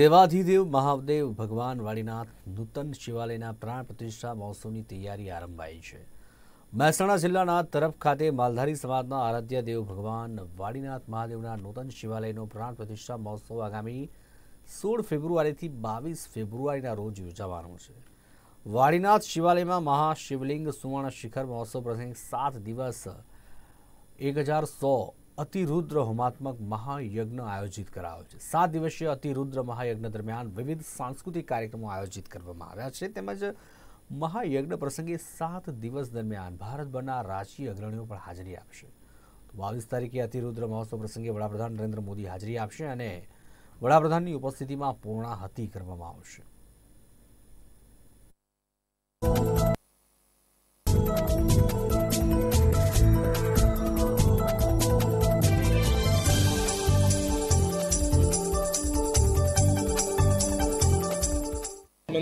દેવાધિદેવ મહાદેવ ભગવાન વાળીનાથ નૂતન શિવાલયના પ્રાણ પ્રતિષ્ઠા મહોત્સવની તૈયારી આરંભાઈ છે મહેસાણા જિલ્લાના તરફ ખાતે માલધારી સમાજના આરાધ્ય દેવ ભગવાન વાળીનાથ મહાદેવના નૂતન શિવાલયનો પ્રાણ પ્રતિષ્ઠા મહોત્સવ આગામી સોળ ફેબ્રુઆરીથી બાવીસ ફેબ્રુઆરીના રોજ યોજાવાનો છે વાળીનાથ શિવાલયમાં મહાશિવલિંગ સુવર્ણ શિખર મહોત્સવ પ્રસંગે સાત દિવસ એક હજાર સો અતિરુદ્ર હોમાત્મક મહાયજ્ઞ આયોજિત કરાયો છે સાત દિવસીય અતિરુદ્ર મહાયજ્ઞ દરમિયાન વિવિધ સાંસ્કૃતિક કાર્યક્રમો આયોજિત કરવામાં આવ્યા છે તેમજ મહાયજ્ઞ પ્રસંગે સાત દિવસ દરમિયાન ભારતભરના રાજકીય અગ્રણીઓ પણ હાજરી આપશે બાવીસ તારીખે અતિરુદ્ર મહોત્સવ પ્રસંગે વડાપ્રધાન નરેન્દ્ર મોદી હાજરી આપશે અને વડાપ્રધાનની ઉપસ્થિતિમાં પૂર્ણાહતિ કરવામાં આવશે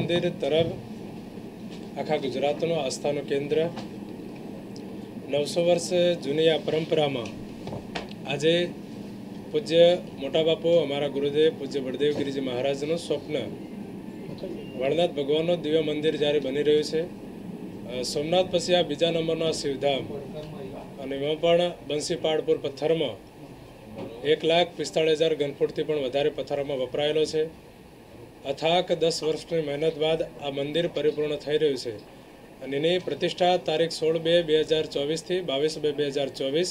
મંદિર તરર આખા ગુજરાતનું આસ્થાનું કેન્દ્ર નવસો વર્ષ જૂની આ પરંપરામાં આજે પૂજ્ય મોટા બાપુ અમારા ગુરુદેવ પૂજ્ય બળદેવગીરીજી મહારાજનું સ્વપ્ન વડનાથ ભગવાનનું દિવ્ય મંદિર જ્યારે બની રહ્યું છે સોમનાથ પછી આ બીજા નંબરનો શિવધામ અને એમાં પણ બંસીપાડપુર પથ્થરમાં એક લાખ પિસ્તાળીસ હજાર ઘનફૂટથી પણ વધારે પથ્થરોમાં વપરાયેલો છે અથાક દસ વર્ષની મહેનત બાદ આ મંદિર પરિપૂર્ણ થઈ રહ્યું છે અને એની પ્રતિષ્ઠા તારીખ સોળ બે બે હજાર ચોવીસથી બાવીસ બે બે હજાર ચોવીસ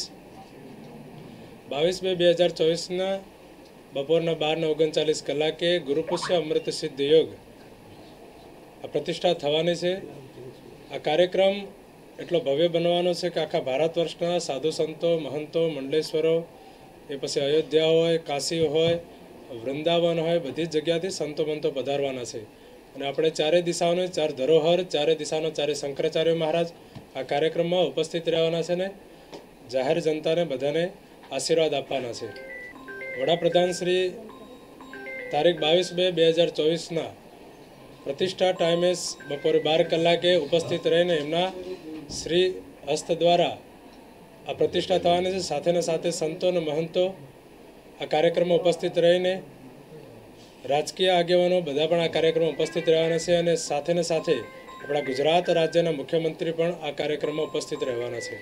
બાવીસ બે બે હજાર ચોવીસના બપોરના બારને ઓગણચાલીસ કલાકે ગુરુપુષ્ય અમૃત સિદ્ધ યોગ આ પ્રતિષ્ઠા થવાની છે આ કાર્યક્રમ એટલો ભવ્ય બનવાનો છે કે આખા ભારત વર્ષના સાધુ સંતો મહંતો મંડલેશ્વરો એ પછી અયોધ્યા હોય કાશી હોય વૃંદાવન હોય બધી જ જગ્યાથી સંતો મંતો પધારવાના છે અને આપણે ચારે દિશાઓને ચાર ધરોહર ચારે દિશાનો ચારે શંકરાચાર્ય મહારાજ આ કાર્યક્રમમાં ઉપસ્થિત રહેવાના છે ને જાહેર જનતાને બધાને આશીર્વાદ આપવાના છે વડાપ્રધાન શ્રી તારીખ બાવીસ બે બે હજાર ચોવીસના પ્રતિષ્ઠા ટાઈમે બપોરે બાર કલાકે ઉપસ્થિત રહીને એમના શ્રી હસ્ત દ્વારા આ પ્રતિષ્ઠા થવાની છે સાથે સાથે સંતો અને મહંતો આ કાર્યક્રમમાં ઉપસ્થિત રહીને રાજકીય આગેવાનો બધા પણ આ કાર્યક્રમમાં ઉપસ્થિત રહેવાના છે અને સાથે સાથે આપણા ગુજરાત રાજ્યના મુખ્યમંત્રી પણ આ કાર્યક્રમમાં ઉપસ્થિત રહેવાના છે